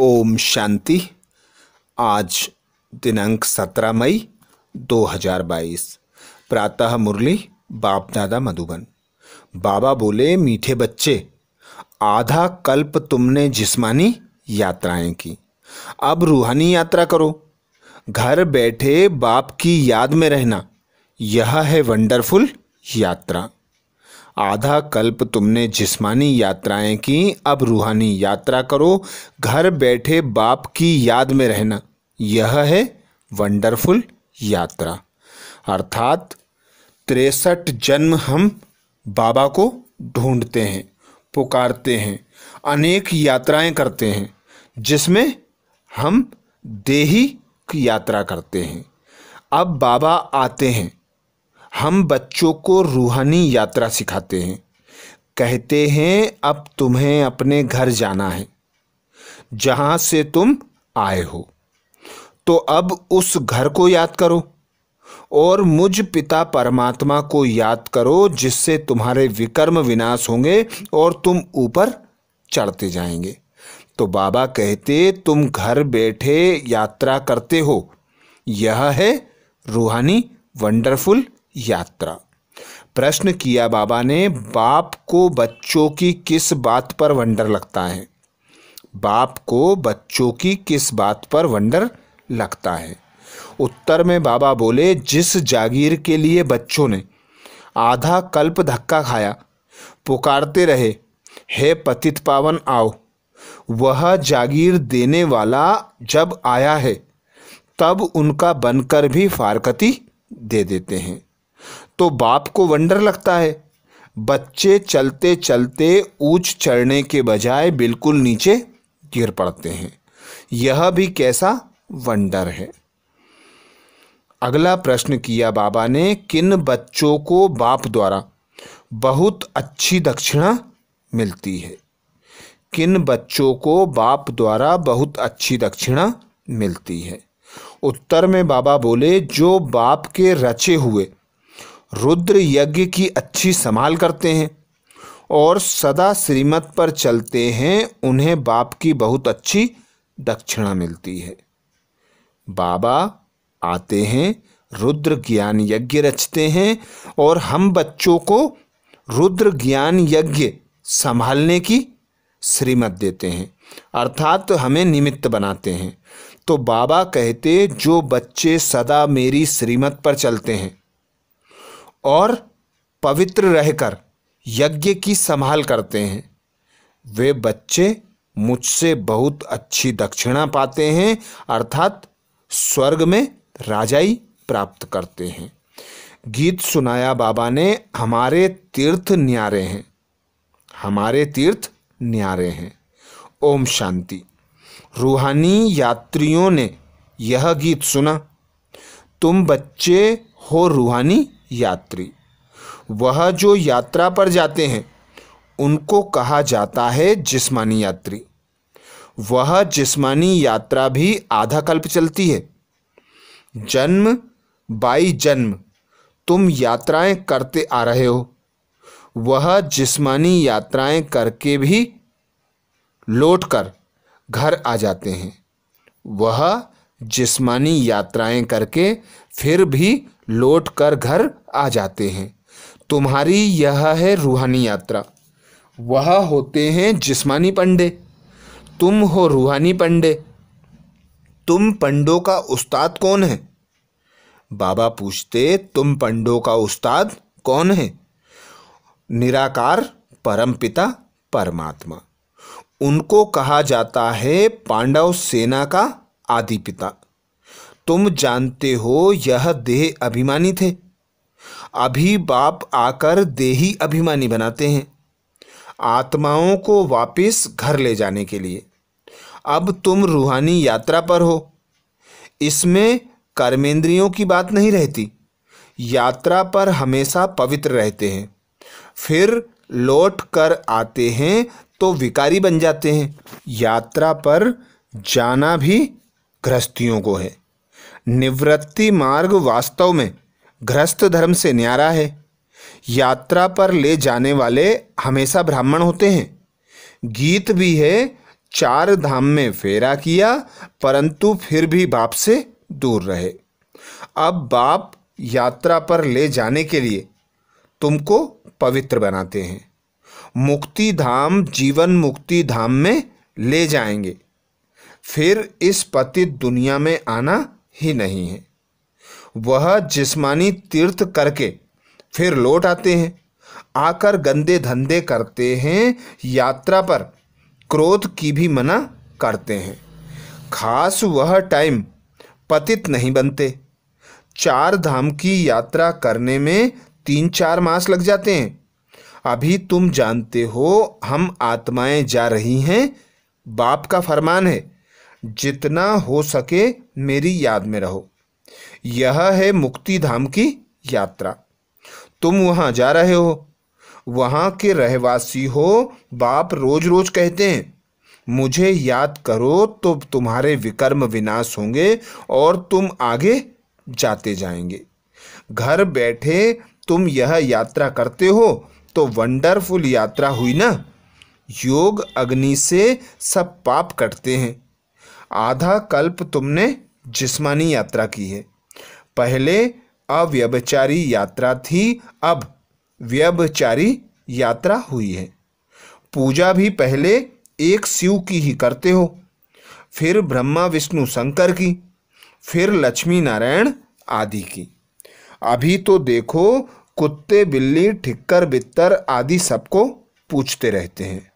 ओम शांति आज दिनांक 17 मई 2022 प्रातः मुरली बाप दादा मधुबन बाबा बोले मीठे बच्चे आधा कल्प तुमने जिस्मानी यात्राएं की अब रूहानी यात्रा करो घर बैठे बाप की याद में रहना यह है वंडरफुल यात्रा आधा कल्प तुमने जिस्मानी यात्राएं की अब रूहानी यात्रा करो घर बैठे बाप की याद में रहना यह है वंडरफुल यात्रा अर्थात तिरसठ जन्म हम बाबा को ढूंढते हैं पुकारते हैं अनेक यात्राएं करते हैं जिसमें हम देही की यात्रा करते हैं अब बाबा आते हैं हम बच्चों को रूहानी यात्रा सिखाते हैं कहते हैं अब तुम्हें अपने घर जाना है जहाँ से तुम आए हो तो अब उस घर को याद करो और मुझ पिता परमात्मा को याद करो जिससे तुम्हारे विकर्म विनाश होंगे और तुम ऊपर चढ़ते जाएंगे तो बाबा कहते तुम घर बैठे यात्रा करते हो यह है रूहानी वंडरफुल यात्रा प्रश्न किया बाबा ने बाप को बच्चों की किस बात पर वंडर लगता है बाप को बच्चों की किस बात पर वंडर लगता है उत्तर में बाबा बोले जिस जागीर के लिए बच्चों ने आधा कल्प धक्का खाया पुकारते रहे हे पतित पावन आओ वह जागीर देने वाला जब आया है तब उनका बनकर भी फारकती दे देते हैं तो बाप को वंडर लगता है बच्चे चलते चलते ऊंच चढ़ने के बजाय बिल्कुल नीचे गिर पड़ते हैं यह भी कैसा वंडर है अगला प्रश्न किया बाबा ने किन बच्चों को बाप द्वारा बहुत अच्छी दक्षिणा मिलती है किन बच्चों को बाप द्वारा बहुत अच्छी दक्षिणा मिलती है उत्तर में बाबा बोले जो बाप के रचे हुए रुद्र यज्ञ की अच्छी संभाल करते हैं और सदा श्रीमत पर चलते हैं उन्हें बाप की बहुत अच्छी दक्षिणा मिलती है बाबा आते हैं रुद्र ज्ञान यज्ञ रचते हैं और हम बच्चों को रुद्र ज्ञान यज्ञ संभालने की श्रीमत देते हैं अर्थात तो हमें निमित्त बनाते हैं तो बाबा कहते जो बच्चे सदा मेरी श्रीमत पर चलते हैं और पवित्र रहकर यज्ञ की संभाल करते हैं वे बच्चे मुझसे बहुत अच्छी दक्षिणा पाते हैं अर्थात स्वर्ग में राजाई प्राप्त करते हैं गीत सुनाया बाबा ने हमारे तीर्थ न्यारे हैं हमारे तीर्थ न्यारे हैं ओम शांति रूहानी यात्रियों ने यह गीत सुना तुम बच्चे हो रूहानी यात्री वह जो यात्रा पर जाते हैं उनको कहा जाता है जिस्मानी यात्री वह जिस्मानी यात्रा भी आधा कल्प चलती है जन्म बाई जन्म तुम यात्राएं करते आ रहे हो वह जिस्मानी यात्राएं करके भी लौट कर घर आ जाते हैं वह जिस्मानी यात्राएं करके फिर भी लौट कर घर आ जाते हैं तुम्हारी यह है रूहानी यात्रा वह होते हैं जिस्मानी पंडे तुम हो रूहानी पंडे तुम पंडों का उस्ताद कौन है बाबा पूछते तुम पंडों का उस्ताद कौन है निराकार परमपिता परमात्मा उनको कहा जाता है पांडव सेना का आदि पिता तुम जानते हो यह देह अभिमानी थे अभी बाप आकर देही अभिमानी बनाते हैं आत्माओं को वापस घर ले जाने के लिए अब तुम रूहानी यात्रा पर हो इसमें कर्मेंद्रियों की बात नहीं रहती यात्रा पर हमेशा पवित्र रहते हैं फिर लौट कर आते हैं तो विकारी बन जाते हैं यात्रा पर जाना भी गृहस्थियों को है निवृत्ति मार्ग वास्तव में गृहस्थ धर्म से न्यारा है यात्रा पर ले जाने वाले हमेशा ब्राह्मण होते हैं गीत भी है चार धाम में फेरा किया परंतु फिर भी बाप से दूर रहे अब बाप यात्रा पर ले जाने के लिए तुमको पवित्र बनाते हैं मुक्ति धाम जीवन मुक्ति धाम में ले जाएंगे फिर इस पतित दुनिया में आना ही नहीं है वह जिस्मानी तीर्थ करके फिर लौट आते हैं आकर गंदे धंधे करते हैं यात्रा पर क्रोध की भी मना करते हैं खास वह टाइम पतित नहीं बनते चार धाम की यात्रा करने में तीन चार मास लग जाते हैं अभी तुम जानते हो हम आत्माएं जा रही हैं बाप का फरमान है जितना हो सके मेरी याद में रहो यह है मुक्ति धाम की यात्रा तुम वहाँ जा रहे हो वहाँ के रहवासी हो बाप रोज रोज कहते हैं मुझे याद करो तो तुम्हारे विकर्म विनाश होंगे और तुम आगे जाते जाएंगे घर बैठे तुम यह यात्रा करते हो तो वंडरफुल यात्रा हुई ना योग अग्नि से सब पाप कटते हैं आधा कल्प तुमने जिस्मानी यात्रा की है पहले अव्यभिचारी यात्रा थी अब व्यभिचारी यात्रा हुई है पूजा भी पहले एक शिव की ही करते हो फिर ब्रह्मा विष्णु शंकर की फिर लक्ष्मी नारायण आदि की अभी तो देखो कुत्ते बिल्ली ठिक्कर बित्तर आदि सबको पूछते रहते हैं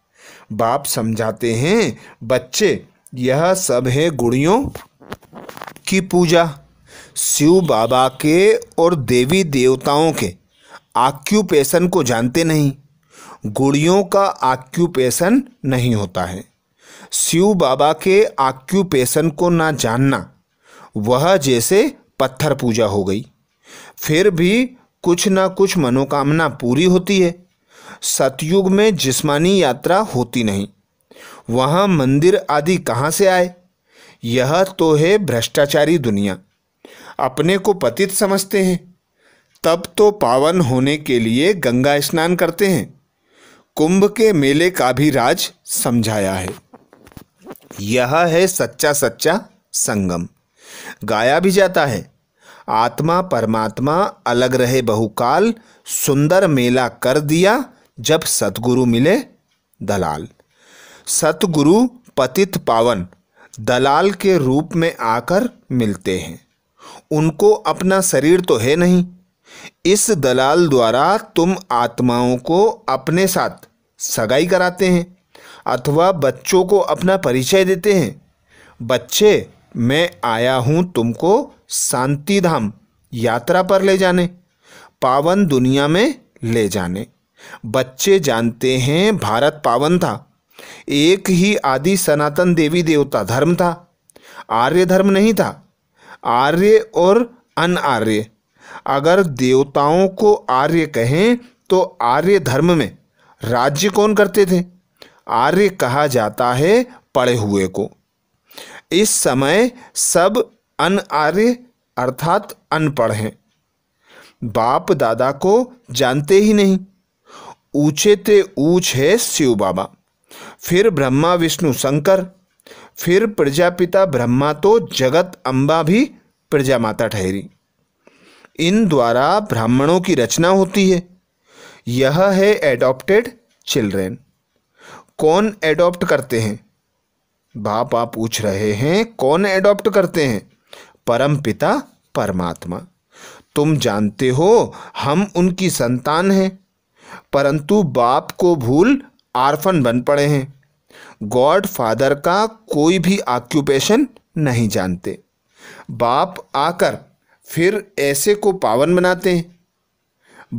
बाप समझाते हैं बच्चे यह सब है गुड़ियों की पूजा शिव बाबा के और देवी देवताओं के आक्यूपेशन को जानते नहीं गुड़ियों का आक्यूपेशन नहीं होता है शिव बाबा के आक्यूपेशन को ना जानना वह जैसे पत्थर पूजा हो गई फिर भी कुछ ना कुछ मनोकामना पूरी होती है सतयुग में जिस्मानी यात्रा होती नहीं वहाँ मंदिर आदि कहाँ से आए यह तो है भ्रष्टाचारी दुनिया अपने को पतित समझते हैं तब तो पावन होने के लिए गंगा स्नान करते हैं कुंभ के मेले का भी राज समझाया है यह है सच्चा सच्चा संगम गाया भी जाता है आत्मा परमात्मा अलग रहे बहुकाल सुंदर मेला कर दिया जब सतगुरु मिले दलाल सतगुरु पतित पावन दलाल के रूप में आकर मिलते हैं उनको अपना शरीर तो है नहीं इस दलाल द्वारा तुम आत्माओं को अपने साथ सगाई कराते हैं अथवा बच्चों को अपना परिचय देते हैं बच्चे मैं आया हूँ तुमको शांति धाम यात्रा पर ले जाने पावन दुनिया में ले जाने बच्चे जानते हैं भारत पावन था एक ही आदि सनातन देवी देवता धर्म था आर्य धर्म नहीं था आर्य और अन आर्य अगर देवताओं को आर्य कहें तो आर्य धर्म में राज्य कौन करते थे आर्य कहा जाता है पड़े हुए को इस समय सब अन आर्य अर्थात अनपढ़ हैं बाप दादा को जानते ही नहीं ऊंचे ते ऊंच है शिव बाबा फिर ब्रह्मा विष्णु शंकर फिर प्रजापिता ब्रह्मा तो जगत अम्बा भी प्रजा माता ठहरी इन द्वारा ब्राह्मणों की रचना होती है यह है एडॉप्टेड चिल्ड्रेन कौन एडॉप्ट करते हैं बाप आप पूछ रहे हैं कौन एडॉप्ट करते हैं परम पिता परमात्मा तुम जानते हो हम उनकी संतान हैं परंतु बाप को भूल आर्फन बन पड़े हैं गॉड फादर का कोई भी ऑक्यूपेशन नहीं जानते बाप आकर फिर ऐसे को पावन बनाते हैं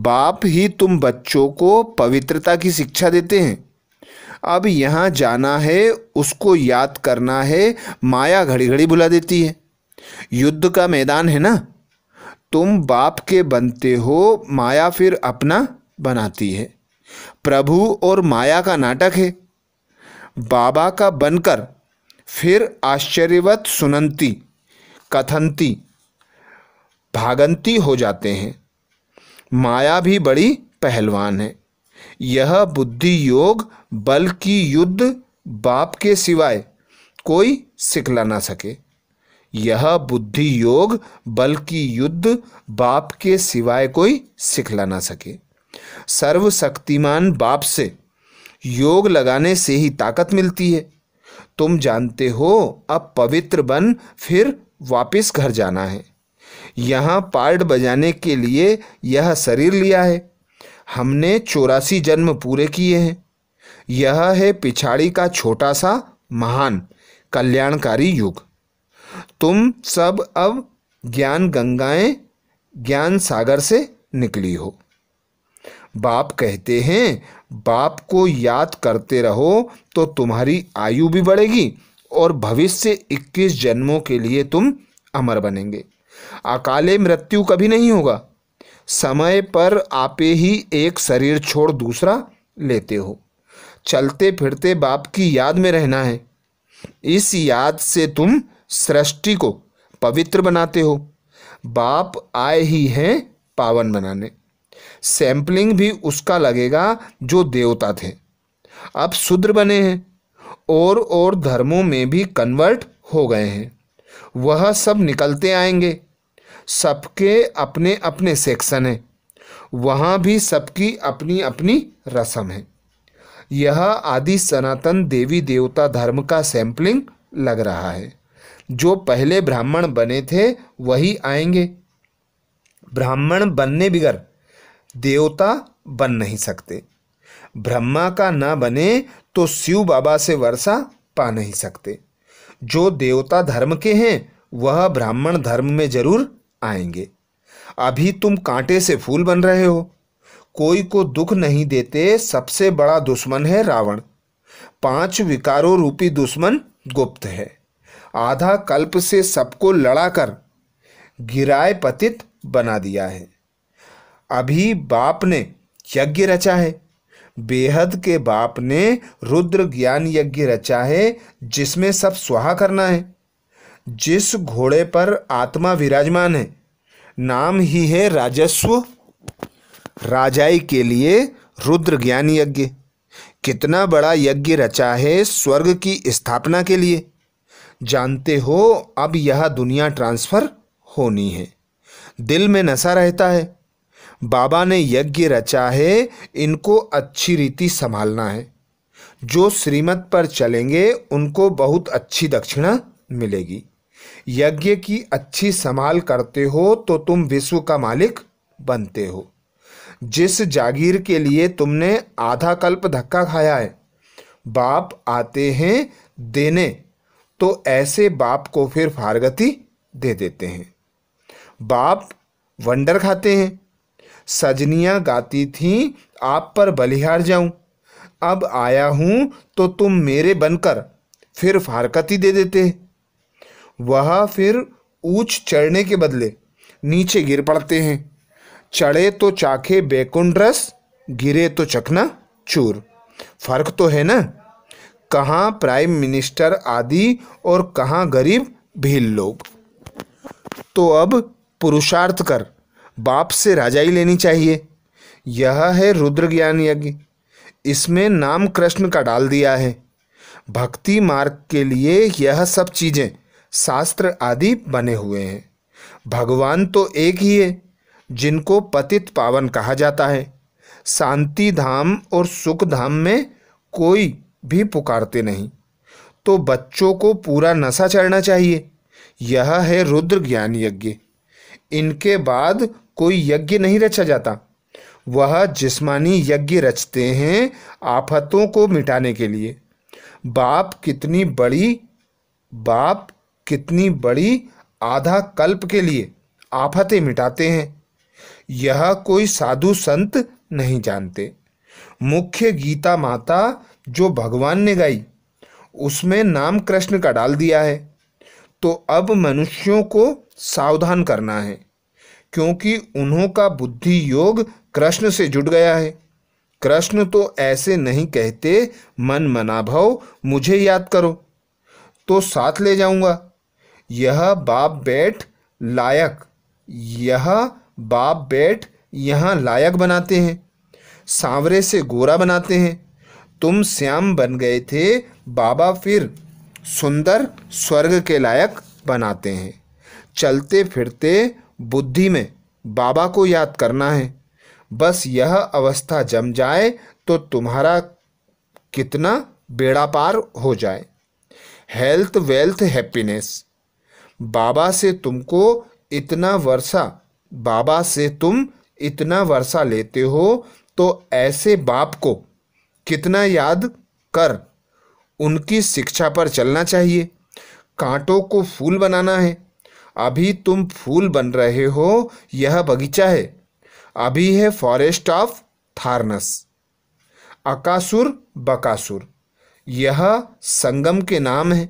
बाप ही तुम बच्चों को पवित्रता की शिक्षा देते हैं अब यहाँ जाना है उसको याद करना है माया घड़ी घड़ी बुला देती है युद्ध का मैदान है ना तुम बाप के बनते हो माया फिर अपना बनाती है प्रभु और माया का नाटक है बाबा का बनकर फिर आश्चर्यवत सुनंती कथंती भागंती हो जाते हैं माया भी बड़ी पहलवान है यह बुद्धि योग बल की युद्ध बाप के सिवाय कोई सिखला ना सके यह बुद्धि योग बल की युद्ध बाप के सिवाय कोई सिखला ना सके सर्वशक्तिमान बाप से योग लगाने से ही ताकत मिलती है तुम जानते हो अब पवित्र बन फिर वापस घर जाना है यहाँ पार्ट बजाने के लिए यह शरीर लिया है हमने चौरासी जन्म पूरे किए हैं यह है पिछाड़ी का छोटा सा महान कल्याणकारी युग तुम सब अब ज्ञान गंगाएं ज्ञान सागर से निकली हो बाप कहते हैं बाप को याद करते रहो तो तुम्हारी आयु भी बढ़ेगी और भविष्य 21 जन्मों के लिए तुम अमर बनेंगे अकाले मृत्यु कभी नहीं होगा समय पर आपे ही एक शरीर छोड़ दूसरा लेते हो चलते फिरते बाप की याद में रहना है इस याद से तुम सृष्टि को पवित्र बनाते हो बाप आए ही हैं पावन बनाने सैंपलिंग भी उसका लगेगा जो देवता थे अब शूद्र बने हैं और और धर्मों में भी कन्वर्ट हो गए हैं वह सब निकलते आएंगे सबके अपने अपने सेक्शन हैं वहाँ भी सबकी अपनी अपनी रस्म है यह आदि सनातन देवी देवता धर्म का सैंपलिंग लग रहा है जो पहले ब्राह्मण बने थे वही आएंगे ब्राह्मण बनने बिगर देवता बन नहीं सकते ब्रह्मा का ना बने तो शिव बाबा से वर्षा पा नहीं सकते जो देवता धर्म के हैं वह ब्राह्मण धर्म में जरूर आएंगे अभी तुम कांटे से फूल बन रहे हो कोई को दुख नहीं देते सबसे बड़ा दुश्मन है रावण पांच विकारों रूपी दुश्मन गुप्त है आधा कल्प से सबको लड़ाकर गिराए पतित बना दिया है अभी बाप ने यज्ञ रचा है बेहद के बाप ने रुद्र ज्ञान यज्ञ रचा है जिसमें सब स्वाहा करना है जिस घोड़े पर आत्मा विराजमान है नाम ही है राजस्व राजाई के लिए रुद्र ज्ञान यज्ञ कितना बड़ा यज्ञ रचा है स्वर्ग की स्थापना के लिए जानते हो अब यह दुनिया ट्रांसफ़र होनी है दिल में नशा रहता है बाबा ने यज्ञ रचा है इनको अच्छी रीति संभालना है जो श्रीमत पर चलेंगे उनको बहुत अच्छी दक्षिणा मिलेगी यज्ञ की अच्छी संभाल करते हो तो तुम विश्व का मालिक बनते हो जिस जागीर के लिए तुमने आधा कल्प धक्का खाया है बाप आते हैं देने तो ऐसे बाप को फिर फारगति दे देते हैं बाप वंडर खाते हैं सजनियाँ गाती थीं आप पर बलिहार जाऊं अब आया हूं तो तुम मेरे बनकर फिर फारकती दे देते वह फिर ऊंच चढ़ने के बदले नीचे गिर पड़ते हैं चढ़े तो चाखे बेकुंड रस गिरे तो चखना चूर फर्क तो है ना कहाँ प्राइम मिनिस्टर आदि और कहाँ गरीब भील लोग तो अब पुरुषार्थ कर बाप से राजाई लेनी चाहिए यह है रुद्र ज्ञान यज्ञ इसमें नाम कृष्ण का डाल दिया है भक्ति मार्ग के लिए यह सब चीज़ें शास्त्र आदि बने हुए हैं भगवान तो एक ही है जिनको पतित पावन कहा जाता है शांति धाम और सुख धाम में कोई भी पुकारते नहीं तो बच्चों को पूरा नशा चढ़ना चाहिए यह है रुद्र ज्ञान यज्ञ इनके बाद कोई यज्ञ नहीं रचा जाता वह जिस्मानी यज्ञ रचते हैं आफतों को मिटाने के लिए बाप कितनी बड़ी बाप कितनी बड़ी आधा कल्प के लिए आफतें मिटाते हैं यह कोई साधु संत नहीं जानते मुख्य गीता माता जो भगवान ने गाई उसमें नाम कृष्ण का डाल दिया है तो अब मनुष्यों को सावधान करना है क्योंकि उन्हों का बुद्धि योग कृष्ण से जुड़ गया है कृष्ण तो ऐसे नहीं कहते मन मनाभव मुझे याद करो तो साथ ले जाऊंगा यह बाप बैठ लायक यह बाप बैठ यहाँ लायक बनाते हैं सांवरे से गोरा बनाते हैं तुम श्याम बन गए थे बाबा फिर सुंदर स्वर्ग के लायक बनाते हैं चलते फिरते बुद्धि में बाबा को याद करना है बस यह अवस्था जम जाए तो तुम्हारा कितना बेड़ा पार हो जाए हेल्थ वेल्थ हैप्पीनेस बाबा से तुमको इतना वर्षा बाबा से तुम इतना वर्षा लेते हो तो ऐसे बाप को कितना याद कर उनकी शिक्षा पर चलना चाहिए कांटों को फूल बनाना है अभी तुम फूल बन रहे हो यह बगीचा है अभी है forest of thorns Akasur Bakasur यह संगम के नाम है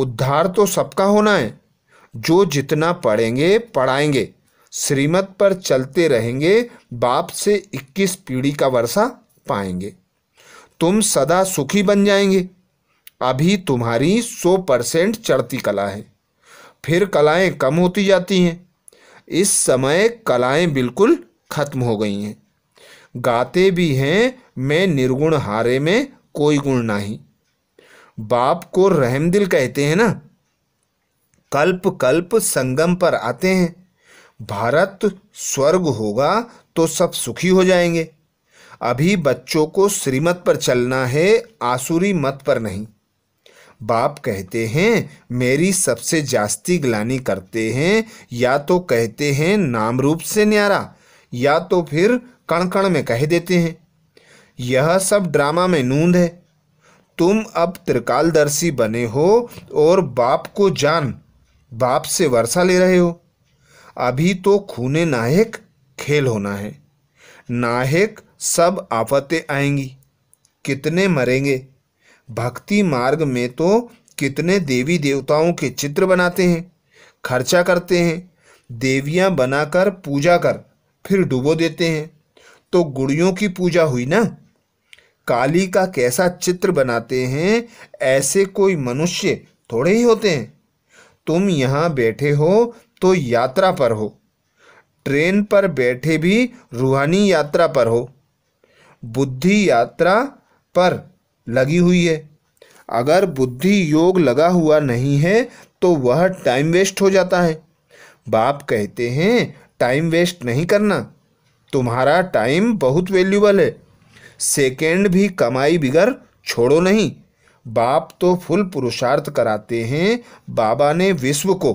उद्धार तो सबका होना है जो जितना पढ़ेंगे पढ़ाएंगे श्रीमत पर चलते रहेंगे बाप से 21 पीढ़ी का वर्षा पाएंगे तुम सदा सुखी बन जाएंगे अभी तुम्हारी 100 परसेंट चढ़ती कला है फिर कलाएं कम होती जाती हैं इस समय कलाएं बिल्कुल खत्म हो गई हैं गाते भी हैं मैं निर्गुण हारे में कोई गुण नहीं बाप को रहमदिल कहते हैं ना कल्प कल्प संगम पर आते हैं भारत स्वर्ग होगा तो सब सुखी हो जाएंगे अभी बच्चों को श्रीमत पर चलना है आसुरी मत पर नहीं बाप कहते हैं मेरी सबसे जास्ती ग्लानी करते हैं या तो कहते हैं नाम रूप से न्यारा या तो फिर कण कण में कह देते हैं यह सब ड्रामा में नूंद है तुम अब त्रिकालदर्शी बने हो और बाप को जान बाप से वर्षा ले रहे हो अभी तो खूने नाहक खेल होना है नाहक सब आफतें आएंगी कितने मरेंगे भक्ति मार्ग में तो कितने देवी देवताओं के चित्र बनाते हैं खर्चा करते हैं देवियां बनाकर पूजा कर फिर डुबो देते हैं तो गुड़ियों की पूजा हुई ना काली का कैसा चित्र बनाते हैं ऐसे कोई मनुष्य थोड़े ही होते हैं तुम यहाँ बैठे हो तो यात्रा पर हो ट्रेन पर बैठे भी रूहानी यात्रा पर हो बुद्धि यात्रा पर लगी हुई है अगर बुद्धि योग लगा हुआ नहीं है तो वह टाइम वेस्ट हो जाता है बाप कहते हैं टाइम वेस्ट नहीं करना तुम्हारा टाइम बहुत वैल्यूबल है सेकेंड भी कमाई बिगर छोड़ो नहीं बाप तो फुल पुरुषार्थ कराते हैं बाबा ने विश्व को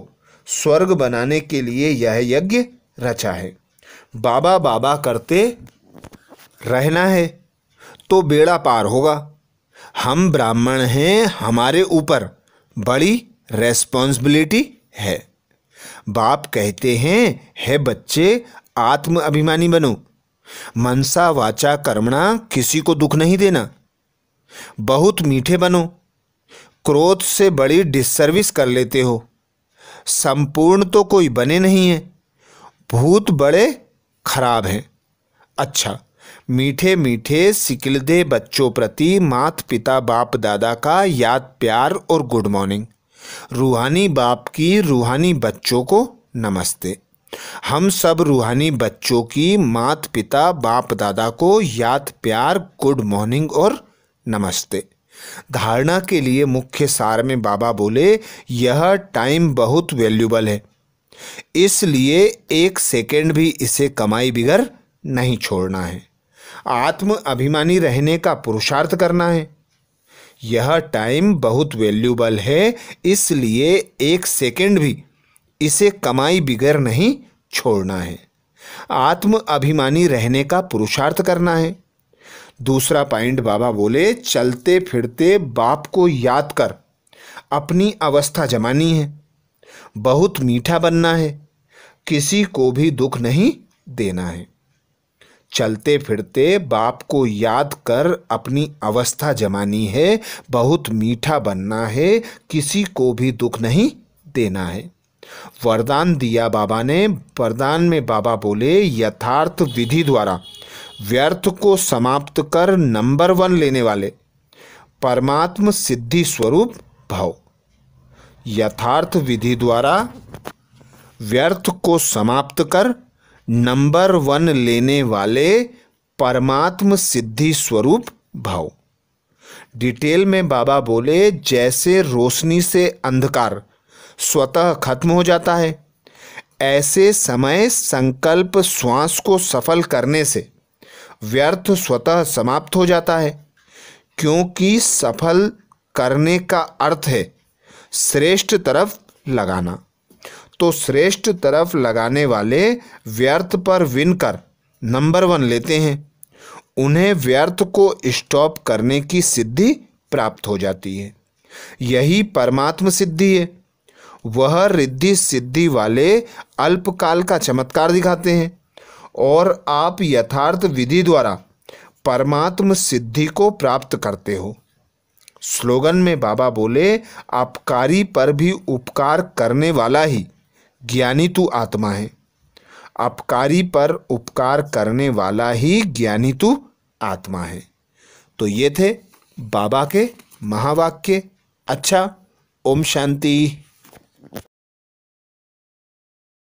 स्वर्ग बनाने के लिए यह यज्ञ रचा है बाबा बाबा करते रहना है तो बेड़ा पार होगा हम ब्राह्मण हैं हमारे ऊपर बड़ी रेस्पॉन्सिबिलिटी है बाप कहते हैं है बच्चे आत्म अभिमानी बनो मनसा वाचा कर्मणा किसी को दुख नहीं देना बहुत मीठे बनो क्रोध से बड़ी डिसर्विस कर लेते हो संपूर्ण तो कोई बने नहीं है भूत बड़े खराब हैं अच्छा मीठे मीठे सिकलदे बच्चों प्रति मात पिता बाप दादा का याद प्यार और गुड मॉर्निंग रूहानी बाप की रूहानी बच्चों को नमस्ते हम सब रूहानी बच्चों की मात पिता बाप दादा को याद प्यार गुड मॉर्निंग और नमस्ते धारणा के लिए मुख्य सार में बाबा बोले यह टाइम बहुत वैल्यूबल है इसलिए एक सेकेंड भी इसे कमाई बिगर नहीं छोड़ना है आत्म अभिमानी रहने का पुरुषार्थ करना है यह टाइम बहुत वैल्यूबल है इसलिए एक सेकंड भी इसे कमाई बिगैर नहीं छोड़ना है आत्म अभिमानी रहने का पुरुषार्थ करना है दूसरा पॉइंट बाबा बोले चलते फिरते बाप को याद कर अपनी अवस्था जमानी है बहुत मीठा बनना है किसी को भी दुख नहीं देना है चलते फिरते बाप को याद कर अपनी अवस्था जमानी है बहुत मीठा बनना है किसी को भी दुख नहीं देना है वरदान दिया बाबा ने वरदान में बाबा बोले यथार्थ विधि द्वारा व्यर्थ को समाप्त कर नंबर वन लेने वाले परमात्म सिद्धि स्वरूप भाव यथार्थ विधि द्वारा व्यर्थ को समाप्त कर नंबर वन लेने वाले परमात्म सिद्धि स्वरूप भाव डिटेल में बाबा बोले जैसे रोशनी से अंधकार स्वतः खत्म हो जाता है ऐसे समय संकल्प श्वास को सफल करने से व्यर्थ स्वतः समाप्त हो जाता है क्योंकि सफल करने का अर्थ है श्रेष्ठ तरफ लगाना तो श्रेष्ठ तरफ लगाने वाले व्यर्थ पर विन कर नंबर वन लेते हैं उन्हें व्यर्थ को स्टॉप करने की सिद्धि प्राप्त हो जाती है यही परमात्म सिद्धि है वह रिद्धि सिद्धि वाले अल्पकाल का चमत्कार दिखाते हैं और आप यथार्थ विधि द्वारा परमात्म सिद्धि को प्राप्त करते हो स्लोगन में बाबा बोले आपकारी पर भी उपकार करने वाला ही ज्ञानी तू आत्मा है अपकारी पर उपकार करने वाला ही ज्ञानी तू आत्मा है तो ये थे बाबा के महावाक्य अच्छा ओम शांति